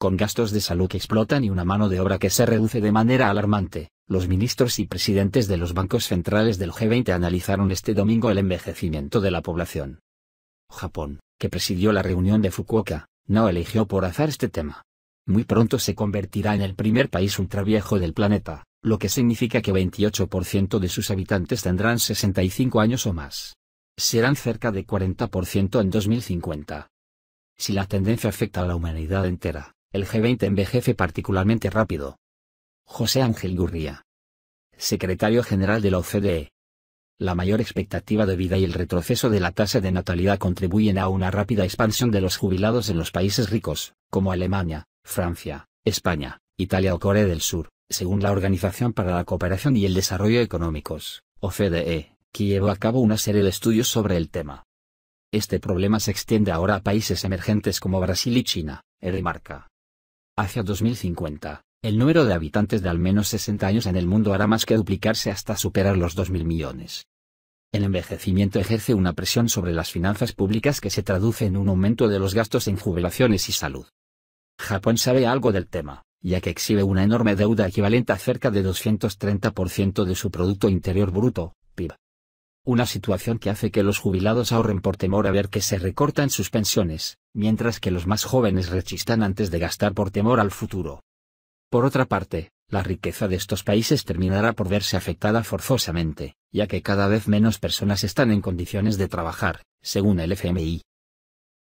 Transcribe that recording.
Con gastos de salud que explotan y una mano de obra que se reduce de manera alarmante, los ministros y presidentes de los bancos centrales del G20 analizaron este domingo el envejecimiento de la población. Japón, que presidió la reunión de Fukuoka, no eligió por azar este tema. Muy pronto se convertirá en el primer país ultraviejo del planeta, lo que significa que 28% de sus habitantes tendrán 65 años o más. Serán cerca de 40% en 2050. Si la tendencia afecta a la humanidad entera, el G20 envejece particularmente rápido. José Ángel Gurría. Secretario General de la OCDE. La mayor expectativa de vida y el retroceso de la tasa de natalidad contribuyen a una rápida expansión de los jubilados en los países ricos, como Alemania, Francia, España, Italia o Corea del Sur, según la Organización para la Cooperación y el Desarrollo Económicos, OCDE, que llevó a cabo una serie de estudios sobre el tema. Este problema se extiende ahora a países emergentes como Brasil y China, remarca. Hacia 2050, el número de habitantes de al menos 60 años en el mundo hará más que duplicarse hasta superar los 2.000 millones. El envejecimiento ejerce una presión sobre las finanzas públicas que se traduce en un aumento de los gastos en jubilaciones y salud. Japón sabe algo del tema, ya que exhibe una enorme deuda equivalente a cerca de 230% de su Producto Interior Bruto, PIB. Una situación que hace que los jubilados ahorren por temor a ver que se recortan sus pensiones, mientras que los más jóvenes rechistan antes de gastar por temor al futuro. Por otra parte, la riqueza de estos países terminará por verse afectada forzosamente, ya que cada vez menos personas están en condiciones de trabajar, según el FMI,